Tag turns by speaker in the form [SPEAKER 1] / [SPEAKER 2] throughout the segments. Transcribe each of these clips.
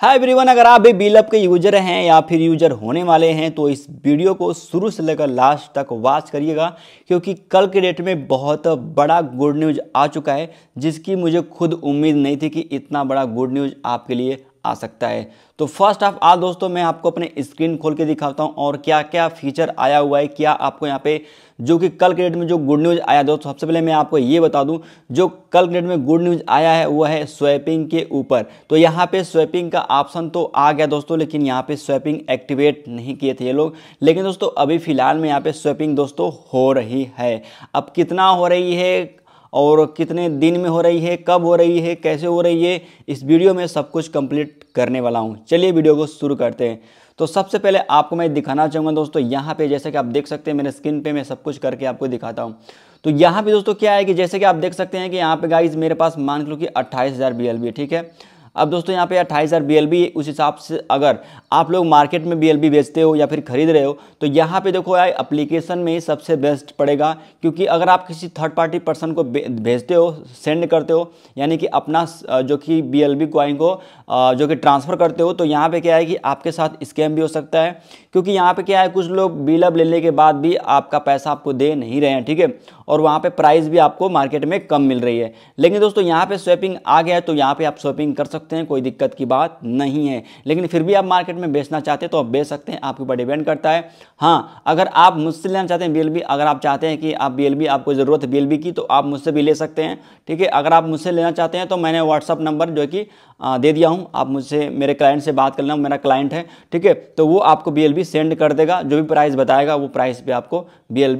[SPEAKER 1] hi everyone अगर आप भी बीलअप के यूजर हैं या फिर यूजर होने वाले हैं तो इस वीडियो को शुरू से लेकर लास्ट तक वॉच करिएगा क्योंकि कल के डेट में बहुत बड़ा गुड न्यूज़ आ चुका है जिसकी मुझे खुद उम्मीद नहीं थी कि इतना बड़ा गुड न्यूज़ आपके लिए आ सकता है तो फर्स्ट ऑफ आल दोस्तों मैं आपको अपने स्क्रीन खोल के दिखाता हूँ और क्या क्या फीचर आया हुआ है क्या आपको यहाँ पे जो कि कल के डेट में जो गुड न्यूज़ आया दोस्तों सबसे पहले मैं आपको ये बता दूं जो कल के डेट में गुड न्यूज़ आया है वो है स्वैपिंग के ऊपर तो यहाँ पे स्वैपिंग का ऑप्शन तो आ गया दोस्तों लेकिन यहाँ पे स्वैपिंग एक्टिवेट नहीं किए थे ये लोग लेकिन दोस्तों अभी फिलहाल में यहाँ पे स्वैपिंग दोस्तों हो रही है अब कितना हो रही है और कितने दिन में हो रही है कब हो रही है कैसे हो रही है इस वीडियो में सब कुछ कंप्लीट करने वाला हूँ चलिए वीडियो को शुरू करते हैं तो सबसे पहले आपको मैं दिखाना चाहूँगा दोस्तों यहाँ पे जैसे कि आप देख सकते हैं मेरे स्क्रीन पे मैं सब कुछ करके आपको दिखाता हूँ तो यहाँ पे दोस्तों क्या है कि जैसे कि आप देख सकते हैं कि यहाँ पे गाइज मेरे पास मान लो कि अट्ठाईस हज़ार ठीक है अब दोस्तों यहाँ पे अट्ठाईस हज़ार बी उस हिसाब से अगर आप लोग मार्केट में बी बेचते हो या फिर खरीद रहे हो तो यहाँ पे देखो यार अप्लीकेशन में ही सबसे बेस्ट पड़ेगा क्योंकि अगर आप किसी थर्ड पार्टी पर्सन को भेजते हो सेंड करते हो यानी कि अपना जो कि बी एल बी कॉइन को जो कि ट्रांसफ़र करते हो तो यहाँ पर क्या है कि आपके साथ स्कैम भी हो सकता है क्योंकि यहाँ पर क्या है कुछ लोग अब लेने के बाद भी आपका पैसा आपको दे नहीं रहे हैं ठीक है और वहाँ पर प्राइस भी आपको मार्केट में कम मिल रही है लेकिन दोस्तों यहाँ पर स्वैपिंग आ गया है तो यहाँ पर आप स्वैपिंग कर सकते सकते हैं कोई दिक्कत की बात नहीं है लेकिन फिर भी आप मार्केट में बेचना चाहते हैं तो आप बेच सकते हैं आपके ऊपर डिपेंड करता है हाँ अगर आप मुझसे लेना चाहते हैं बी अगर आप चाहते हैं कि आप बी आपको ज़रूरत है बी की तो आप मुझसे भी ले सकते हैं ठीक है अगर आप मुझसे लेना चाहते हैं तो मैंने व्हाट्सअप नंबर जो कि दे दिया हूँ आप मुझसे मेरे क्लाइंट से बात कर लेना मेरा क्लाइंट है ठीक है तो वो आपको बी सेंड कर देगा जो भी प्राइस बताएगा वो प्राइस पर आपको बी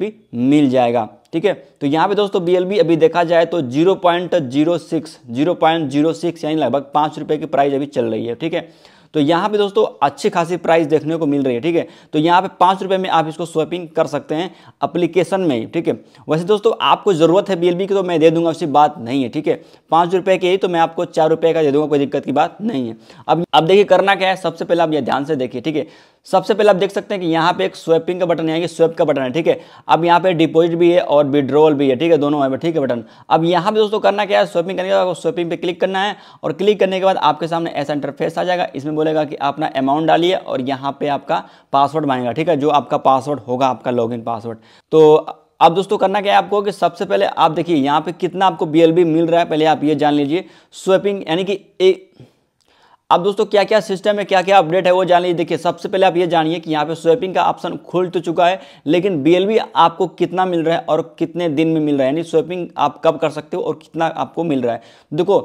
[SPEAKER 1] मिल जाएगा ठीक है तो यहाँ पे दोस्तों बी अभी देखा जाए तो zero point zero six zero point zero six यानी लगभग पाँच रुपये की प्राइस अभी चल रही है ठीक है तो यहाँ पे दोस्तों अच्छी खासी प्राइस देखने को मिल रही है ठीक है तो यहाँ पे पाँच रुपये में आप इसको स्वैपिंग कर सकते हैं अप्लीकेशन में ही ठीक है वैसे दोस्तों आपको ज़रूरत है बी की तो मैं दे दूंगा उसकी बात नहीं है ठीक है पाँच रुपये की तो मैं आपको चार रुपये का दे दूंगा कोई दिक्कत की बात नहीं है अब अब देखिए करना क्या है सबसे पहले आप यह ध्यान से देखिए ठीक है सबसे पहले आप देख सकते हैं कि यहाँ पे एक स्वैपिंग का बटन है स्वैप का बटन है ठीक है अब यहाँ पे डिपॉजिट भी है और विड्रॉल भी है ठीक है दोनों है ठीक है बटन अब यहाँ पे दोस्तों करना क्या है स्वैपिंग करने के बाद स्वैपिंग पे क्लिक करना है और क्लिक करने के बाद आपके सामने ऐसा इंटरफेस आ जाएगा इसमें बोलेगा कि आप अपना अमाउंट डालिए और यहाँ पे आपका पासवर्ड मांगेगा ठीक है जो आपका पासवर्ड होगा आपका लॉगिन पासवर्ड तो अब दोस्तों करना क्या है आपको कि सबसे पहले आप देखिए यहाँ पे कितना आपको बी मिल रहा है पहले आप ये जान लीजिए स्वेपिंग यानी कि एक अब दोस्तों क्या क्या सिस्टम है क्या क्या अपडेट है वो जान लीजिए देखिए सबसे पहले आप ये जानिए कि यहाँ पे स्वेपिंग का ऑप्शन खुल तो चुका है लेकिन बीएलबी आपको कितना मिल रहा है और कितने दिन में मिल रहा है यानी स्वेपिंग आप कब कर सकते हो और कितना आपको मिल रहा है देखो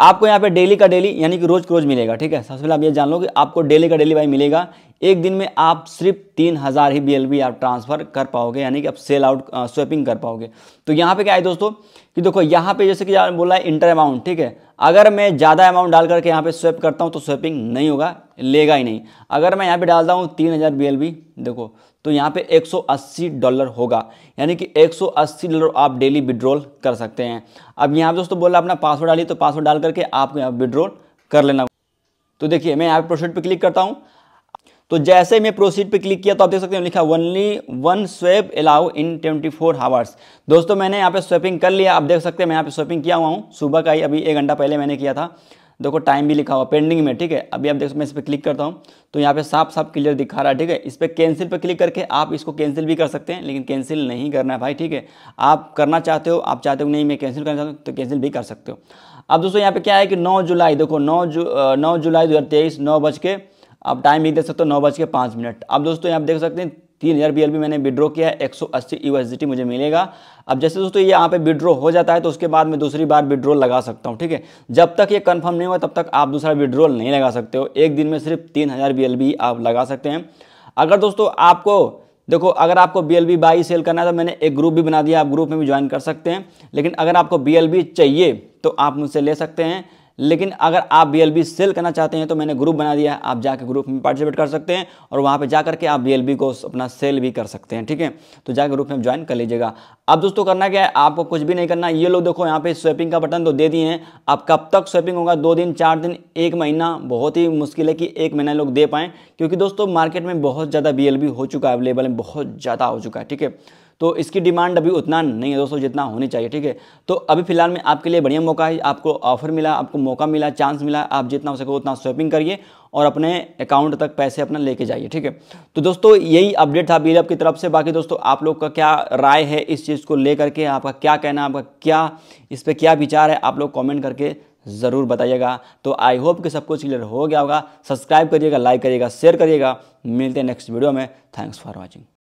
[SPEAKER 1] आपको यहाँ पे डेली का डेली यानी कि रोज रोज मिलेगा ठीक है सबसे पहले आप ये जान लो कि आपको डेली का डेली भाई मिलेगा एक दिन में आप सिर्फ तीन हज़ार ही बी आप ट्रांसफ़र कर पाओगे यानी कि आप सेल आउट स्वैपिंग कर पाओगे तो यहाँ पे क्या है दोस्तों कि देखो यहाँ पे जैसे कि बोला है इंटर अमाउंट ठीक है अगर मैं ज़्यादा अमाउंट डाल करके यहाँ पे स्वैप करता हूँ तो स्वैपिंग नहीं होगा लेगा ही नहीं अगर मैं यहाँ पे डालता हूँ तीन हज़ार बी देखो तो यहाँ पे 180 डॉलर होगा यानी कि 180 डॉलर आप डेली विड्रॉल कर सकते हैं अब यहाँ पे दोस्तों बोला अपना पासवर्ड डाली तो पासवर्ड डाल करके आपको यहाँ विड्रॉल कर लेना तो देखिए मैं यहाँ पे प्रोसीड पे क्लिक करता हूँ तो जैसे ही मैं प्रोसीड पे क्लिक किया तो आप देख सकते हैं लिखा only one swap allow in 24 four hours दोस्तों मैंने यहाँ पे स्वेपिंग कर लिया आप देख सकते हैं मैं यहाँ पे स्वेपिंग किया हुआ हूँ सुबह का ही अभी एक घंटा पहले मैंने किया था देखो टाइम भी लिखा हुआ पेंडिंग में ठीक है अभी आप देखो मैं इस पर क्लिक करता हूँ तो यहाँ पे साफ साफ क्लियर दिखा रहा है ठीक है इस पर कैंसिल पर क्लिक करके आप इसको कैंसिल भी कर सकते हैं लेकिन कैंसिल नहीं करना है भाई ठीक है आप करना चाहते हो आप चाहते हो नहीं मैं कैंसिल करना चाहता हूँ तो कैंसिल भी कर सकते हो अब दोस्तों यहाँ पे क्या है कि नौ जुलाई देखो नौ जु नौ जुलाई दो हज़ार तेईस नौ बज के आप टाइम भी देख सकते हो नौ बज के पाँच मिनट अब दोस्तों यहाँ देख सकते हैं तीन हज़ार बी मैंने विड्रॉ किया है 180 यूएसडीटी मुझे मिलेगा अब जैसे दोस्तों ये यहाँ पे विड्रॉ हो जाता है तो उसके बाद मैं दूसरी बार विड्रॉ लगा सकता हूँ ठीक है जब तक ये कंफर्म नहीं हुआ तब तक आप दूसरा विड्रॉल नहीं लगा सकते हो एक दिन में सिर्फ तीन हज़ार आप लगा सकते हैं अगर दोस्तों आपको देखो अगर आपको B L B buy sell करना है तो मैंने एक ग्रुप भी बना दिया आप ग्रुप में भी ज्वाइन कर सकते हैं लेकिन अगर आपको बी एल बी चाहिए तो आप मुझसे ले सकते हैं लेकिन अगर आप बी सेल करना चाहते हैं तो मैंने ग्रुप बना दिया है आप जाकर ग्रुप में पार्टिसिपेट कर सकते हैं और वहाँ पर जाकर के आप बी को अपना सेल भी कर सकते हैं ठीक है तो जाकर ग्रुप में ज्वाइन कर लीजिएगा अब दोस्तों करना क्या है आपको कुछ भी नहीं करना ये लोग देखो यहाँ पे स्वैपिंग का बटन तो दे दिए हैं आप कब तक स्वैपिंग होगा दो दिन चार दिन एक महीना बहुत ही मुश्किल है कि एक महीना लोग दे पाएँ क्योंकि दोस्तों मार्केट में बहुत ज़्यादा बी हो चुका है अवेलेबल है बहुत ज़्यादा हो चुका है ठीक है तो इसकी डिमांड अभी उतना नहीं है दोस्तों जितना होनी चाहिए ठीक है तो अभी फिलहाल में आपके लिए बढ़िया मौका है आपको ऑफर मिला आपको मौका मिला चांस मिला आप जितना हो सको उतना शॉपिंग करिए और अपने अकाउंट तक पैसे अपना लेके जाइए ठीक है तो दोस्तों यही अपडेट था बीलअप की तरफ से बाकी दोस्तों आप लोग का क्या राय है इस चीज़ को लेकर के आपका क्या कहना आपका क्या इस पर क्या विचार है आप लोग कॉमेंट करके ज़रूर बताइएगा तो आई होप कि सब कुछ क्लियर हो गया होगा सब्सक्राइब करिएगा लाइक करिएगा शेयर करिएगा मिलते हैं नेक्स्ट वीडियो में थैंक्स फॉर वॉचिंग